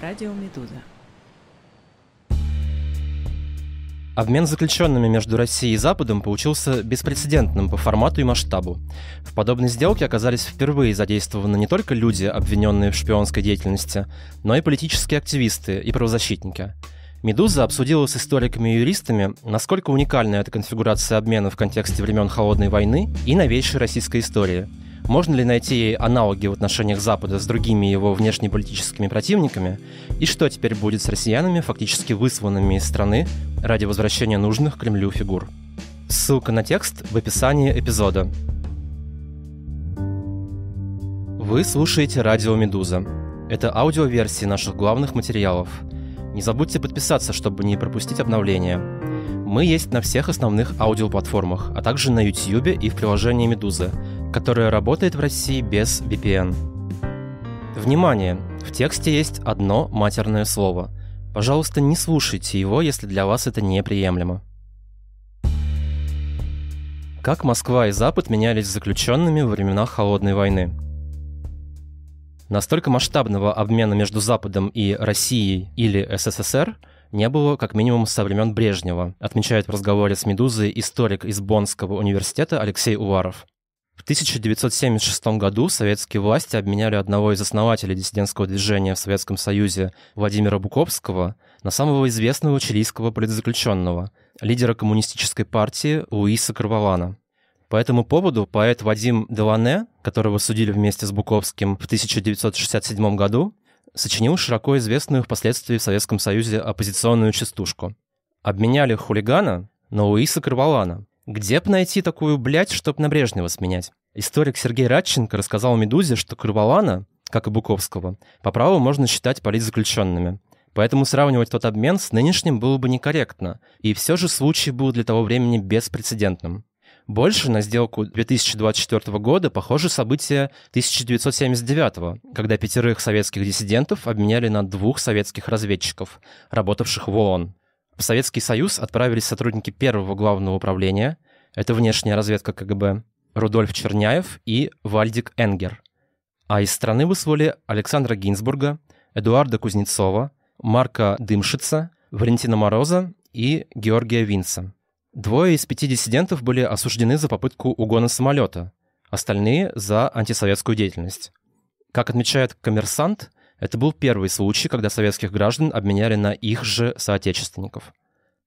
Радио «Медуза». Обмен заключенными между Россией и Западом получился беспрецедентным по формату и масштабу. В подобной сделке оказались впервые задействованы не только люди, обвиненные в шпионской деятельности, но и политические активисты и правозащитники. «Медуза» обсудила с историками и юристами, насколько уникальна эта конфигурация обмена в контексте времен Холодной войны и новейшей российской истории – можно ли найти аналоги в отношениях Запада с другими его внешнеполитическими противниками? И что теперь будет с россиянами, фактически высланными из страны ради возвращения нужных Кремлю фигур? Ссылка на текст в описании эпизода. Вы слушаете «Радио Медуза». Это аудиоверсии наших главных материалов. Не забудьте подписаться, чтобы не пропустить обновления. Мы есть на всех основных аудиоплатформах, а также на YouTube и в приложении «Медуза», которое работает в России без VPN. Внимание! В тексте есть одно матерное слово. Пожалуйста, не слушайте его, если для вас это неприемлемо. Как Москва и Запад менялись заключенными во времена Холодной войны – Настолько масштабного обмена между Западом и Россией или СССР – не было как минимум со времен Брежнева, отмечает в разговоре с «Медузой» историк из Бонского университета Алексей Уваров. В 1976 году советские власти обменяли одного из основателей диссидентского движения в Советском Союзе Владимира Буковского на самого известного чилийского политзаключенного, лидера коммунистической партии Луиса Карвалана. По этому поводу поэт Вадим Делане, которого судили вместе с Буковским в 1967 году, сочинил широко известную впоследствии в Советском Союзе оппозиционную частушку. Обменяли хулигана на Луиса Карвалана. Где б найти такую блядь, чтоб на Брежнева сменять? Историк Сергей Радченко рассказал «Медузе», что Карвалана, как и Буковского, по праву можно считать политзаключенными. Поэтому сравнивать тот обмен с нынешним было бы некорректно, и все же случай был для того времени беспрецедентным. Больше на сделку 2024 года похоже событие 1979, когда пятерых советских диссидентов обменяли на двух советских разведчиков, работавших в ООН. В Советский Союз отправились сотрудники первого главного управления, это внешняя разведка КГБ, Рудольф Черняев и Вальдик Энгер. А из страны выслали Александра Гинзбурга, Эдуарда Кузнецова, Марка Дымшица, Валентина Мороза и Георгия Винца. Двое из пяти диссидентов были осуждены за попытку угона самолета, остальные — за антисоветскую деятельность. Как отмечает «Коммерсант», это был первый случай, когда советских граждан обменяли на их же соотечественников.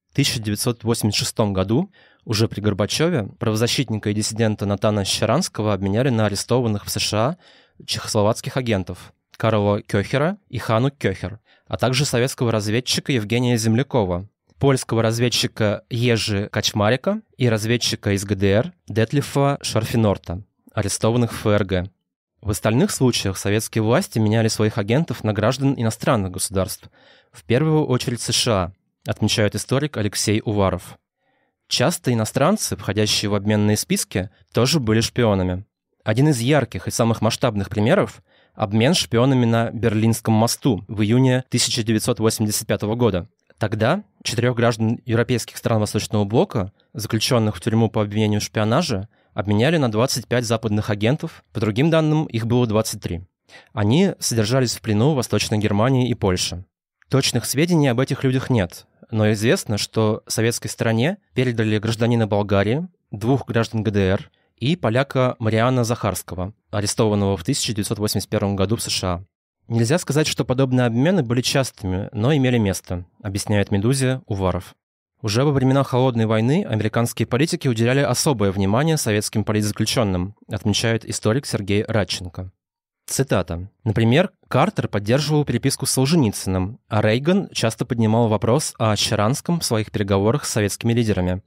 В 1986 году, уже при Горбачеве, правозащитника и диссидента Натана Щеранского обменяли на арестованных в США чехословацких агентов Карла Кёхера и Хану Кёхер, а также советского разведчика Евгения Землякова, польского разведчика Ежи Качмарика и разведчика из ГДР Детлифа Шарфинорта, арестованных в ФРГ. В остальных случаях советские власти меняли своих агентов на граждан иностранных государств, в первую очередь США, отмечает историк Алексей Уваров. Часто иностранцы, входящие в обменные списки, тоже были шпионами. Один из ярких и самых масштабных примеров – обмен шпионами на Берлинском мосту в июне 1985 года – Тогда четырех граждан европейских стран Восточного блока, заключенных в тюрьму по обвинению в шпионаже, обменяли на 25 западных агентов, по другим данным их было 23. Они содержались в плену в Восточной Германии и Польше. Точных сведений об этих людях нет, но известно, что советской стороне передали гражданина Болгарии, двух граждан ГДР и поляка Мариана Захарского, арестованного в 1981 году в США. Нельзя сказать, что подобные обмены были частыми, но имели место, объясняет Медузе Уваров. Уже во времена Холодной войны американские политики уделяли особое внимание советским политзаключенным, отмечает историк Сергей Радченко. Цитата. Например, Картер поддерживал переписку с Солженицыным, а Рейган часто поднимал вопрос о Щеранском в своих переговорах с советскими лидерами.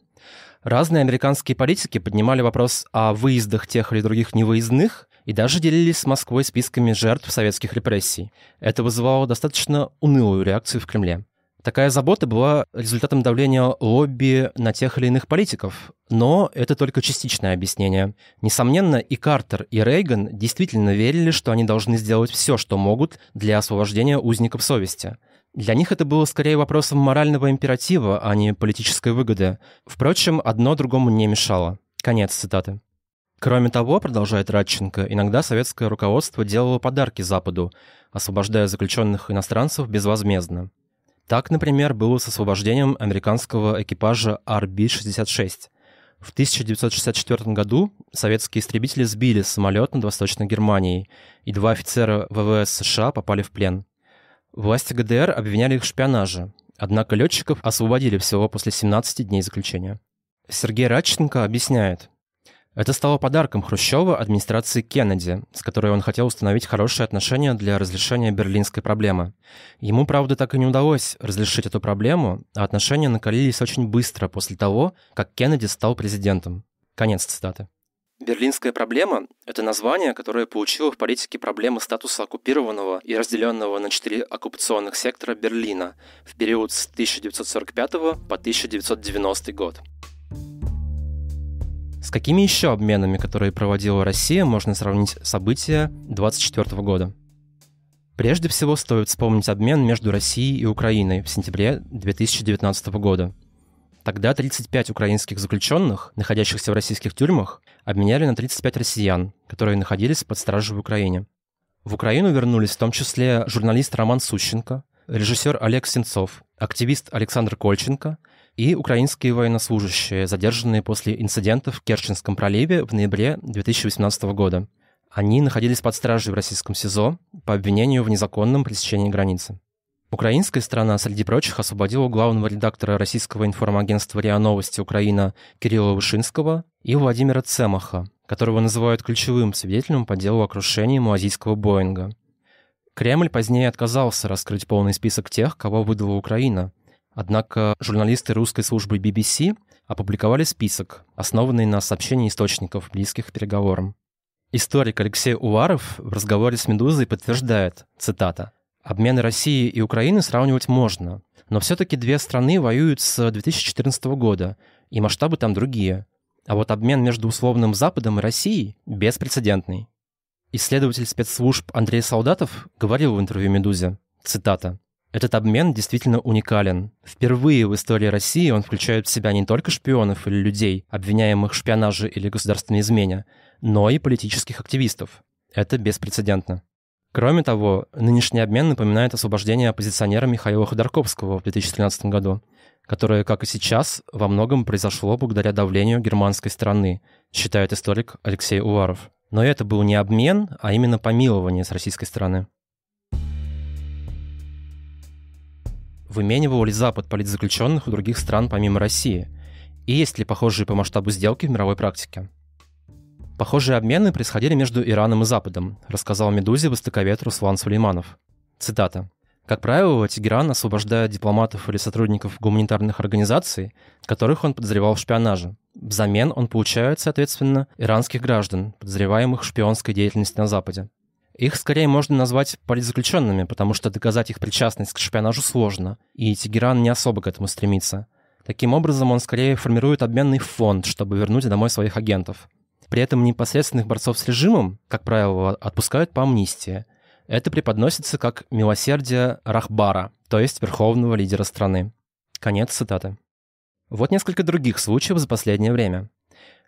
Разные американские политики поднимали вопрос о выездах тех или других невыездных, и даже делились с Москвой списками жертв советских репрессий. Это вызывало достаточно унылую реакцию в Кремле. Такая забота была результатом давления лобби на тех или иных политиков, но это только частичное объяснение. Несомненно, и Картер, и Рейган действительно верили, что они должны сделать все, что могут для освобождения узников совести. Для них это было скорее вопросом морального императива, а не политической выгоды. Впрочем, одно другому не мешало. Конец цитаты. Кроме того, продолжает Радченко, иногда советское руководство делало подарки Западу, освобождая заключенных иностранцев безвозмездно. Так, например, было с освобождением американского экипажа RB-66. В 1964 году советские истребители сбили самолет над Восточной Германией, и два офицера ВВС США попали в плен. Власти ГДР обвиняли их в шпионаже, однако летчиков освободили всего после 17 дней заключения. Сергей Радченко объясняет, это стало подарком Хрущева администрации Кеннеди, с которой он хотел установить хорошие отношения для разрешения берлинской проблемы. Ему, правда, так и не удалось разрешить эту проблему, а отношения накалились очень быстро после того, как Кеннеди стал президентом. Конец цитаты. Берлинская проблема – это название, которое получило в политике проблемы статуса оккупированного и разделенного на четыре оккупационных сектора Берлина в период с 1945 по 1990 год. С какими еще обменами, которые проводила Россия, можно сравнить события 24 года? Прежде всего стоит вспомнить обмен между Россией и Украиной в сентябре 2019 года. Тогда 35 украинских заключенных, находящихся в российских тюрьмах, обменяли на 35 россиян, которые находились под стражей в Украине. В Украину вернулись в том числе журналист Роман Сущенко, режиссер Олег Сенцов, активист Александр Кольченко и украинские военнослужащие, задержанные после инцидентов в Керченском проливе в ноябре 2018 года. Они находились под стражей в российском СИЗО по обвинению в незаконном пресечении границы. Украинская страна, среди прочих, освободила главного редактора российского информагентства РИА Новости Украина Кирилла Вышинского и Владимира Цемаха, которого называют ключевым свидетелем по делу о крушении малазийского Боинга. Кремль позднее отказался раскрыть полный список тех, кого выдала Украина, Однако журналисты русской службы BBC опубликовали список, основанный на сообщении источников, близких к переговорам. Историк Алексей Уваров в разговоре с «Медузой» подтверждает, цитата, «Обмены России и Украины сравнивать можно, но все-таки две страны воюют с 2014 года, и масштабы там другие. А вот обмен между условным Западом и Россией беспрецедентный». Исследователь спецслужб Андрей Солдатов говорил в интервью «Медузе», цитата, этот обмен действительно уникален. Впервые в истории России он включает в себя не только шпионов или людей, обвиняемых в шпионаже или государственной измене, но и политических активистов. Это беспрецедентно. Кроме того, нынешний обмен напоминает освобождение оппозиционера Михаила Ходорковского в 2013 году, которое, как и сейчас, во многом произошло благодаря давлению германской страны, считает историк Алексей Уваров. Но это был не обмен, а именно помилование с российской стороны. Выменивал ли Запад политзаключенных у других стран помимо России? И есть ли похожие по масштабу сделки в мировой практике? Похожие обмены происходили между Ираном и Западом, рассказал Медузе востоковед Руслан Сулейманов. Цитата. Как правило, Тегеран освобождает дипломатов или сотрудников гуманитарных организаций, которых он подозревал в шпионаже. Взамен он получает, соответственно, иранских граждан, подозреваемых в шпионской деятельности на Западе. Их скорее можно назвать политзаключенными, потому что доказать их причастность к шпионажу сложно, и Тегеран не особо к этому стремится. Таким образом, он скорее формирует обменный фонд, чтобы вернуть домой своих агентов. При этом непосредственных борцов с режимом, как правило, отпускают по амнистии. Это преподносится как милосердие Рахбара, то есть верховного лидера страны. Конец цитаты. Вот несколько других случаев за последнее время.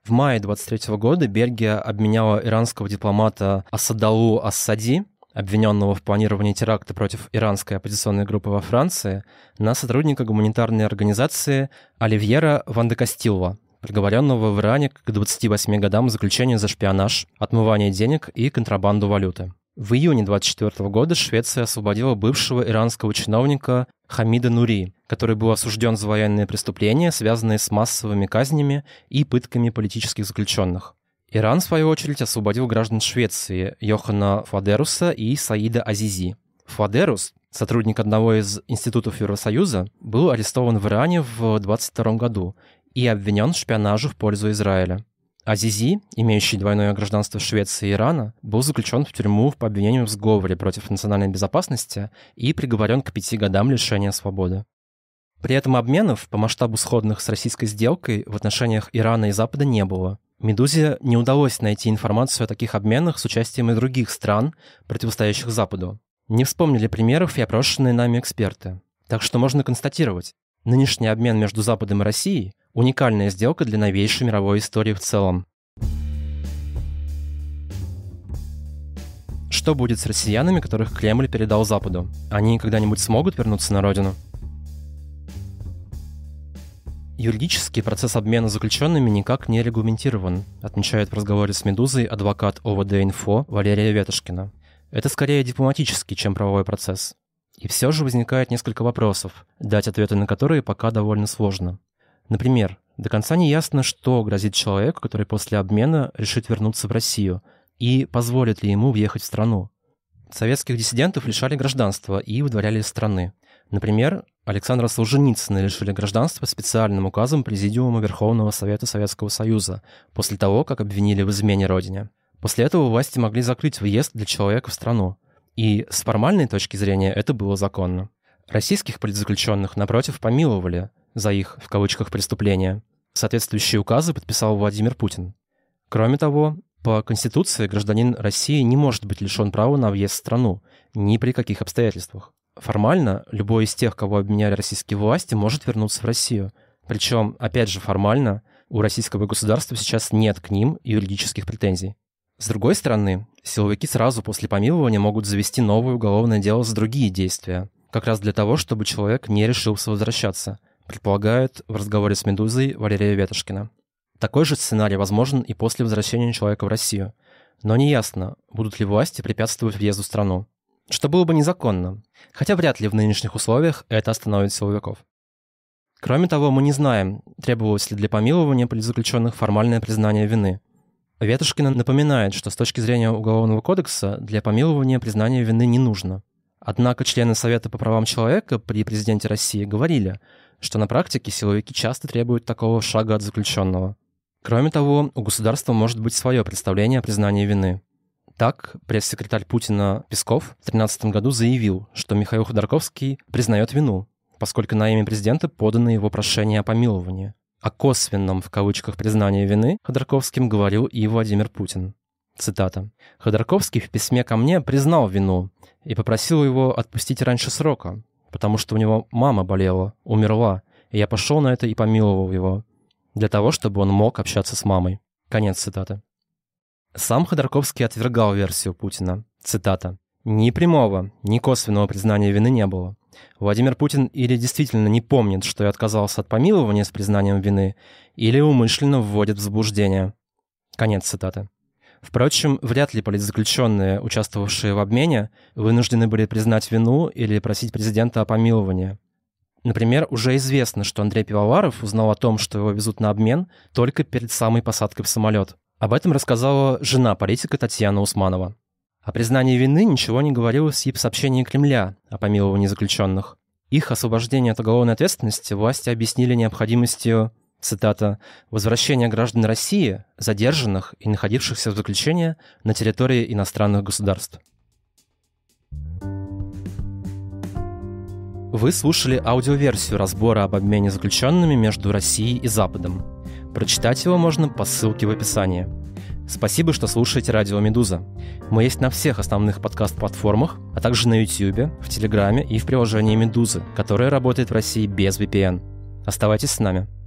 В мае 23 года Бельгия обменяла иранского дипломата Асадалу Ассади, обвиненного в планировании теракта против иранской оппозиционной группы во Франции, на сотрудника гуманитарной организации Оливьера Вандекастилва, приговоренного в Иране к 28 годам заключения за шпионаж, отмывание денег и контрабанду валюты. В июне 24 года Швеция освободила бывшего иранского чиновника Хамида Нури, который был осужден за военные преступления, связанные с массовыми казнями и пытками политических заключенных. Иран, в свою очередь, освободил граждан Швеции Йохана Фадеруса и Саида Азизи. Фадерус, сотрудник одного из институтов Евросоюза, был арестован в Иране в 22 году и обвинен в шпионаже в пользу Израиля. Азизи, имеющий двойное гражданство Швеции и Ирана, был заключен в тюрьму по обвинению в сговоре против национальной безопасности и приговорен к пяти годам лишения свободы. При этом обменов по масштабу сходных с российской сделкой в отношениях Ирана и Запада не было. «Медузе» не удалось найти информацию о таких обменах с участием и других стран, противостоящих Западу. Не вспомнили примеров и опрошенные нами эксперты. Так что можно констатировать, Нынешний обмен между Западом и Россией – уникальная сделка для новейшей мировой истории в целом. Что будет с россиянами, которых Кремль передал Западу? Они когда-нибудь смогут вернуться на родину? Юридически процесс обмена заключенными никак не регламентирован, отмечает в разговоре с «Медузой» адвокат ОВД «Инфо» Валерия Ветошкина. Это скорее дипломатический, чем правовой процесс. И все же возникает несколько вопросов, дать ответы на которые пока довольно сложно. Например, до конца не ясно, что грозит человеку, который после обмена решит вернуться в Россию, и позволит ли ему въехать в страну. Советских диссидентов лишали гражданства и выдворяли из страны. Например, Александра Солженицына лишили гражданства специальным указом Президиума Верховного Совета Советского Союза после того, как обвинили в измене родине. После этого власти могли закрыть въезд для человека в страну. И с формальной точки зрения это было законно. Российских политзаключенных, напротив, помиловали за их, в кавычках, преступления. Соответствующие указы подписал Владимир Путин. Кроме того, по Конституции гражданин России не может быть лишен права на въезд в страну ни при каких обстоятельствах. Формально любой из тех, кого обменяли российские власти, может вернуться в Россию. Причем, опять же, формально у российского государства сейчас нет к ним юридических претензий. С другой стороны, силовики сразу после помилования могут завести новое уголовное дело за другие действия, как раз для того, чтобы человек не решился возвращаться, предполагает в разговоре с «Медузой» Валерия Ветошкина. Такой же сценарий возможен и после возвращения человека в Россию, но неясно, будут ли власти препятствовать въезду в страну, что было бы незаконно, хотя вряд ли в нынешних условиях это остановит силовиков. Кроме того, мы не знаем, требовалось ли для помилования политзаключенных формальное признание вины – Ветушкина напоминает, что с точки зрения Уголовного кодекса для помилования признания вины не нужно. Однако члены Совета по правам человека при президенте России говорили, что на практике силовики часто требуют такого шага от заключенного. Кроме того, у государства может быть свое представление о признании вины. Так, пресс-секретарь Путина Песков в 2013 году заявил, что Михаил Ходорковский признает вину, поскольку на имя президента подано его прошение о помиловании. О косвенном, в кавычках, признании вины Ходорковским говорил и Владимир Путин. Цитата. «Ходорковский в письме ко мне признал вину и попросил его отпустить раньше срока, потому что у него мама болела, умерла, и я пошел на это и помиловал его, для того, чтобы он мог общаться с мамой». Конец цитаты. Сам Ходорковский отвергал версию Путина. Цитата. Ни прямого, ни косвенного признания вины не было. Владимир Путин или действительно не помнит, что я отказался от помилования с признанием вины, или умышленно вводит в заблуждение. Конец цитаты. Впрочем, вряд ли политзаключенные, участвовавшие в обмене, вынуждены были признать вину или просить президента о помиловании. Например, уже известно, что Андрей Пивоваров узнал о том, что его везут на обмен, только перед самой посадкой в самолет. Об этом рассказала жена политика Татьяна Усманова. О признании вины ничего не говорилось и в сообщении Кремля о а помиловании заключенных. Их освобождение от уголовной ответственности власти объяснили необходимостью, цитата, «возвращения граждан России, задержанных и находившихся в заключении на территории иностранных государств». Вы слушали аудиоверсию разбора об обмене заключенными между Россией и Западом. Прочитать его можно по ссылке в описании. Спасибо, что слушаете Радио Медуза. Мы есть на всех основных подкаст-платформах, а также на YouTube, в Телеграме и в приложении Медузы, которое работает в России без VPN. Оставайтесь с нами.